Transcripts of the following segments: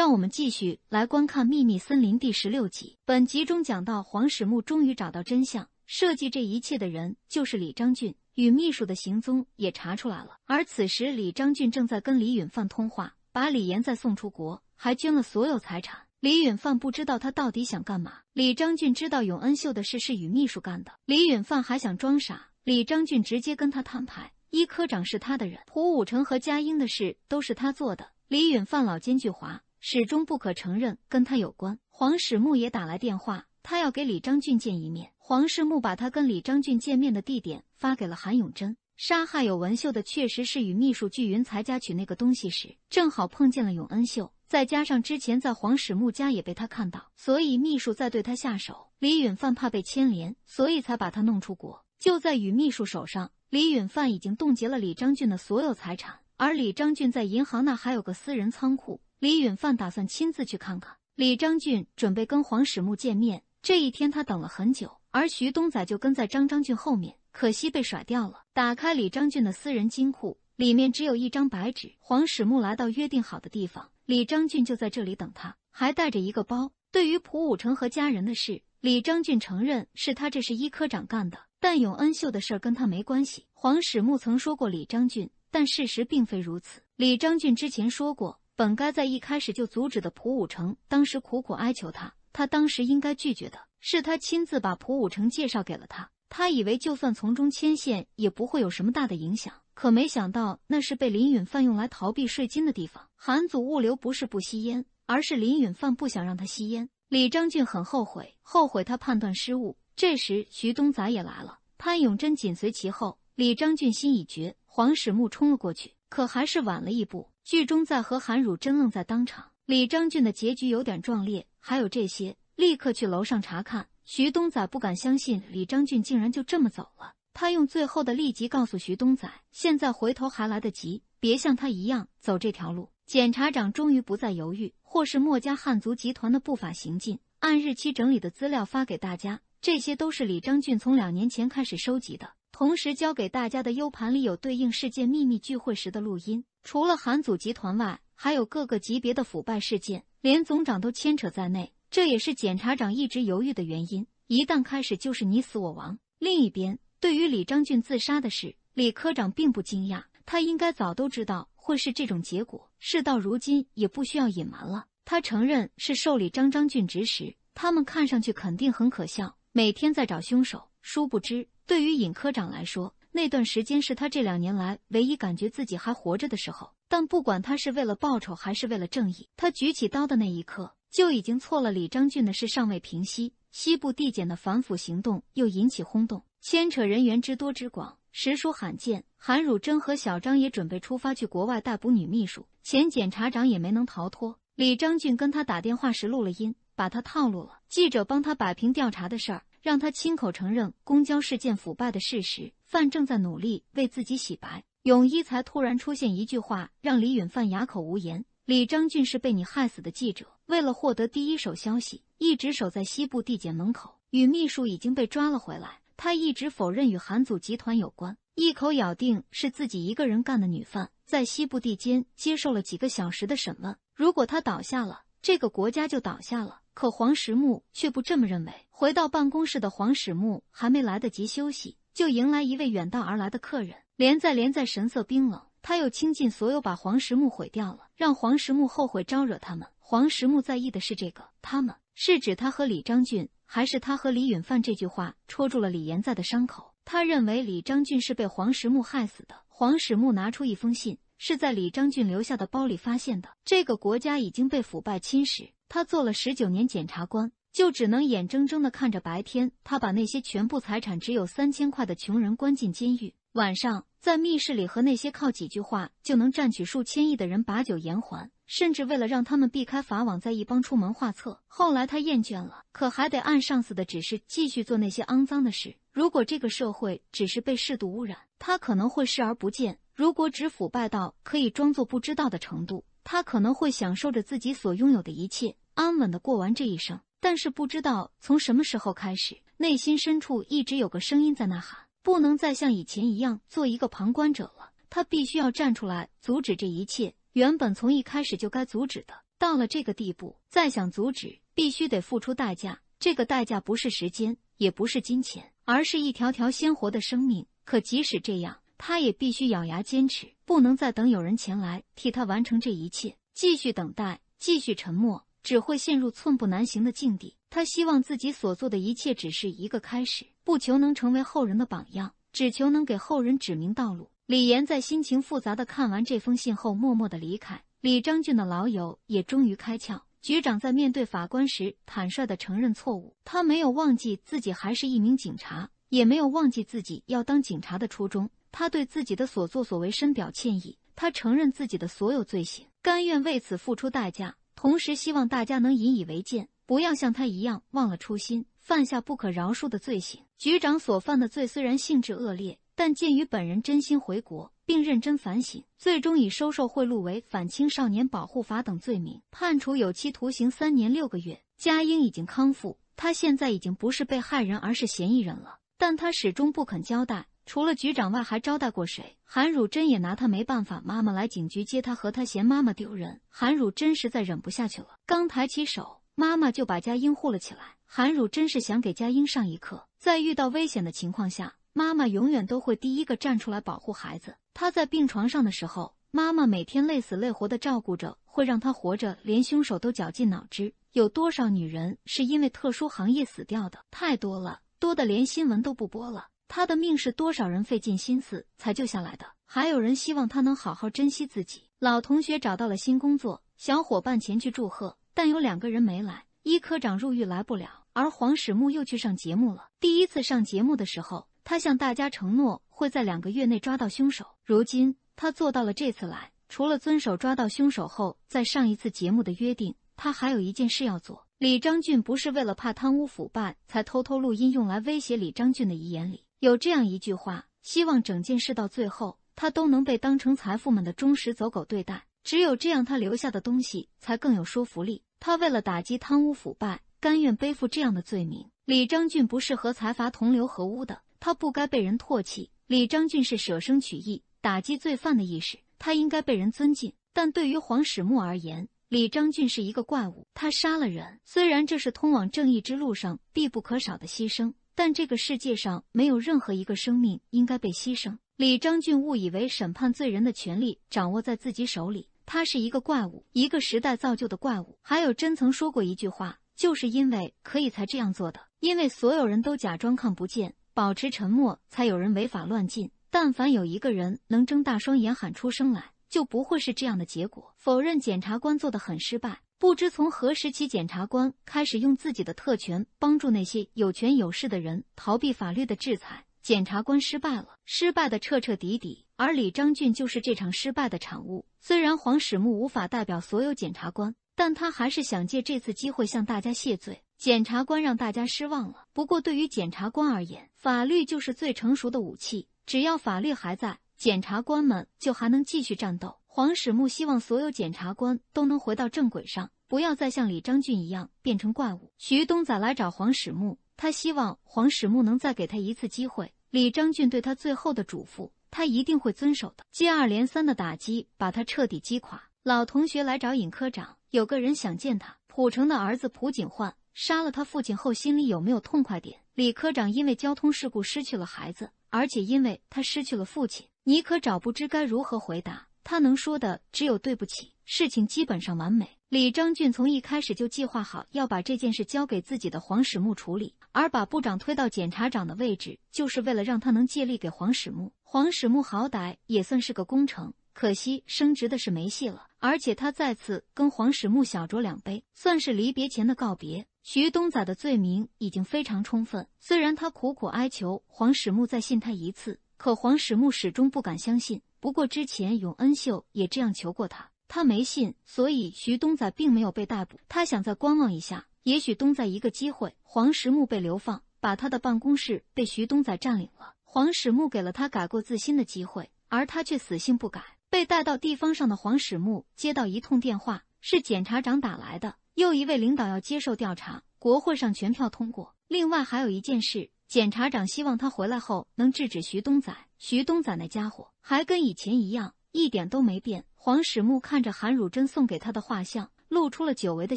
让我们继续来观看《秘密森林》第十六集。本集中讲到黄始木终于找到真相，设计这一切的人就是李章俊，与秘书的行踪也查出来了。而此时李章俊正在跟李允范通话，把李岩再送出国，还捐了所有财产。李允范不知道他到底想干嘛。李章俊知道永恩秀的事是与秘书干的，李允范还想装傻，李章俊直接跟他摊牌：一科长是他的人，胡武成和佳英的事都是他做的。李允范老奸巨猾。始终不可承认跟他有关。黄始木也打来电话，他要给李章俊见一面。黄始木把他跟李章俊见面的地点发给了韩永贞。杀害有文秀的确实是与秘书巨云才家取那个东西时，正好碰见了永恩秀，再加上之前在黄始木家也被他看到，所以秘书在对他下手。李允范怕被牵连，所以才把他弄出国。就在与秘书手上，李允范已经冻结了李章俊的所有财产，而李章俊在银行那还有个私人仓库。李允范打算亲自去看看。李章俊准备跟黄始木见面。这一天他等了很久，而徐东仔就跟在张张俊后面，可惜被甩掉了。打开李章俊的私人金库，里面只有一张白纸。黄始木来到约定好的地方，李章俊就在这里等他，还带着一个包。对于朴武成和家人的事，李章俊承认是他，这是医科长干的。但永恩秀的事跟他没关系。黄始木曾说过李章俊，但事实并非如此。李章俊之前说过。本该在一开始就阻止的朴武成，当时苦苦哀求他。他当时应该拒绝的，是他亲自把朴武成介绍给了他。他以为就算从中牵线，也不会有什么大的影响。可没想到，那是被林允范用来逃避税金的地方。韩祖物流不是不吸烟，而是林允范不想让他吸烟。李章俊很后悔，后悔他判断失误。这时徐东仔也来了，潘永贞紧随其后。李章俊心已决，黄始木冲了过去，可还是晚了一步。剧中在和韩汝真愣在当场，李章俊的结局有点壮烈。还有这些，立刻去楼上查看。徐东仔不敢相信李章俊竟然就这么走了。他用最后的力气告诉徐东仔，现在回头还来得及，别像他一样走这条路。检察长终于不再犹豫，或是墨家汉族集团的不法行径，按日期整理的资料发给大家。这些都是李章俊从两年前开始收集的。同时教给大家的 U 盘里有对应事件秘密聚会时的录音，除了韩祖集团外，还有各个级别的腐败事件，连总长都牵扯在内。这也是检察长一直犹豫的原因。一旦开始，就是你死我亡。另一边，对于李章俊自杀的事，李科长并不惊讶，他应该早都知道会是这种结果。事到如今，也不需要隐瞒了。他承认是受李章章俊指使。他们看上去肯定很可笑，每天在找凶手，殊不知。对于尹科长来说，那段时间是他这两年来唯一感觉自己还活着的时候。但不管他是为了报仇还是为了正义，他举起刀的那一刻就已经错了。李章俊的事尚未平息，西部地检的反腐行动又引起轰动，牵扯人员之多之广，实属罕见。韩汝珍和小张也准备出发去国外逮捕女秘书，前检察长也没能逃脱。李章俊跟他打电话时录了音，把他套路了。记者帮他摆平调查的事儿。让他亲口承认公交事件腐败的事实。范正在努力为自己洗白。永一才突然出现一句话，让李允范哑口无言。李章俊是被你害死的记者，为了获得第一手消息，一直守在西部地检门口。与秘书已经被抓了回来，他一直否认与韩祖集团有关，一口咬定是自己一个人干的。女犯在西部地监接受了几个小时的审问。如果他倒下了，这个国家就倒下了。可黄石木却不这么认为。回到办公室的黄石木还没来得及休息，就迎来一位远道而来的客人。连在连在神色冰冷，他又倾尽所有把黄石木毁掉了，让黄石木后悔招惹他们。黄石木在意的是这个，他们是指他和李章俊，还是他和李允范？这句话戳住了李延在的伤口。他认为李章俊是被黄石木害死的。黄石木拿出一封信，是在李章俊留下的包里发现的。这个国家已经被腐败侵蚀。他做了十九年检察官，就只能眼睁睁的看着白天他把那些全部财产只有三千块的穷人关进监狱，晚上在密室里和那些靠几句话就能赚取数千亿的人把酒言欢，甚至为了让他们避开法网，在一帮出谋划策。后来他厌倦了，可还得按上司的指示继续做那些肮脏的事。如果这个社会只是被适度污染，他可能会视而不见；如果只腐败到可以装作不知道的程度，他可能会享受着自己所拥有的一切。安稳的过完这一生，但是不知道从什么时候开始，内心深处一直有个声音在呐喊，不能再像以前一样做一个旁观者了。他必须要站出来阻止这一切。原本从一开始就该阻止的，到了这个地步，再想阻止，必须得付出代价。这个代价不是时间，也不是金钱，而是一条条鲜活的生命。可即使这样，他也必须咬牙坚持，不能再等有人前来替他完成这一切，继续等待，继续沉默。只会陷入寸步难行的境地。他希望自己所做的一切只是一个开始，不求能成为后人的榜样，只求能给后人指明道路。李岩在心情复杂的看完这封信后，默默的离开。李章俊的老友也终于开窍。局长在面对法官时坦率的承认错误，他没有忘记自己还是一名警察，也没有忘记自己要当警察的初衷。他对自己的所作所为深表歉意，他承认自己的所有罪行，甘愿为此付出代价。同时希望大家能引以为戒，不要像他一样忘了初心，犯下不可饶恕的罪行。局长所犯的罪虽然性质恶劣，但鉴于本人真心回国，并认真反省，最终以收受贿赂、为反青少年保护法等罪名，判处有期徒刑三年六个月。佳英已经康复，他现在已经不是被害人，而是嫌疑人了，但他始终不肯交代。除了局长外，还招待过谁？韩汝珍也拿他没办法。妈妈来警局接他，和他嫌妈妈丢人。韩汝珍实在忍不下去了，刚抬起手，妈妈就把佳英护了起来。韩汝珍是想给佳英上一课，在遇到危险的情况下，妈妈永远都会第一个站出来保护孩子。她在病床上的时候，妈妈每天累死累活的照顾着，会让她活着。连凶手都绞尽脑汁，有多少女人是因为特殊行业死掉的？太多了，多的连新闻都不播了。他的命是多少人费尽心思才救下来的？还有人希望他能好好珍惜自己。老同学找到了新工作，小伙伴前去祝贺，但有两个人没来：一科长入狱来不了，而黄始木又去上节目了。第一次上节目的时候，他向大家承诺会在两个月内抓到凶手。如今他做到了。这次来，除了遵守抓到凶手后再上一次节目的约定，他还有一件事要做。李章俊不是为了怕贪污腐败才偷偷录音，用来威胁李章俊的遗言里。有这样一句话，希望整件事到最后，他都能被当成财富们的忠实走狗对待。只有这样，他留下的东西才更有说服力。他为了打击贪污腐败，甘愿背负这样的罪名。李章俊不是和财阀同流合污的，他不该被人唾弃。李章俊是舍生取义，打击罪犯的意识，他应该被人尊敬。但对于黄始木而言，李章俊是一个怪物。他杀了人，虽然这是通往正义之路上必不可少的牺牲。但这个世界上没有任何一个生命应该被牺牲。李章俊误以为审判罪人的权利掌握在自己手里，他是一个怪物，一个时代造就的怪物。还有真曾说过一句话，就是因为可以才这样做的，因为所有人都假装看不见，保持沉默，才有人违法乱进。但凡有一个人能睁大双眼喊出声来，就不会是这样的结果。否认检察官做的很失败。不知从何时起，检察官开始用自己的特权帮助那些有权有势的人逃避法律的制裁。检察官失败了，失败的彻彻底底。而李章俊就是这场失败的产物。虽然黄始木无法代表所有检察官，但他还是想借这次机会向大家谢罪。检察官让大家失望了。不过，对于检察官而言，法律就是最成熟的武器。只要法律还在，检察官们就还能继续战斗。黄始木希望所有检察官都能回到正轨上，不要再像李章俊一样变成怪物。徐东仔来找黄始木，他希望黄始木能再给他一次机会。李章俊对他最后的嘱咐，他一定会遵守的。接二连三的打击把他彻底击垮。老同学来找尹科长，有个人想见他。浦城的儿子朴景焕杀了他父亲后，心里有没有痛快点？李科长因为交通事故失去了孩子，而且因为他失去了父亲，你可找不知该如何回答。他能说的只有对不起，事情基本上完美。李章俊从一开始就计划好要把这件事交给自己的黄始木处理，而把部长推到检察长的位置，就是为了让他能借力给黄始木。黄始木好歹也算是个功臣，可惜升职的是没戏了。而且他再次跟黄始木小酌两杯，算是离别前的告别。徐东仔的罪名已经非常充分，虽然他苦苦哀求黄始木再信他一次，可黄始木始终不敢相信。不过之前永恩秀也这样求过他，他没信，所以徐东仔并没有被逮捕。他想再观望一下，也许东在一个机会，黄石木被流放，把他的办公室被徐东仔占领了。黄始木给了他改过自新的机会，而他却死性不改。被带到地方上的黄始木接到一通电话，是检察长打来的，又一位领导要接受调查，国会上全票通过。另外还有一件事。检察长希望他回来后能制止徐东仔。徐东仔那家伙还跟以前一样，一点都没变。黄始木看着韩汝贞送给他的画像，露出了久违的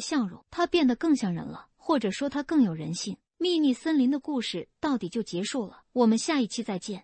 笑容。他变得更像人了，或者说他更有人性。秘密森林的故事到底就结束了。我们下一期再见。